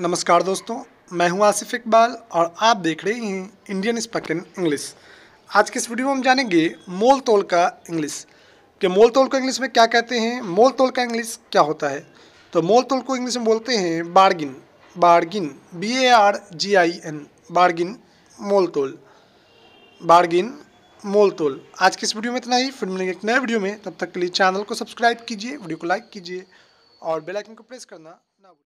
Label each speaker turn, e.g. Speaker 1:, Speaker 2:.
Speaker 1: नमस्कार दोस्तों मैं हूं आसिफ इकबाल और आप देख रहे हैं इंडियन स्पोकन इंग्लिश आज के इस वीडियो में हम जानेंगे मोल तोल का इंग्लिश कि मोल तोल को इंग्लिश में क्या कहते हैं मोल तोल का इंग्लिश क्या होता है तो मोल तोल को इंग्लिश में बोलते हैं bargain bargain B A R G I N bargain मोल तोल बार्गिन मोल तोल आज के इस वीडियो में इतना ही फिर मिलेंगे एक नए वीडियो में तब तक के लिए चैनल को सब्सक्राइब कीजिए वीडियो को लाइक कीजिए और बेलाइकन को प्रेस करना
Speaker 2: ना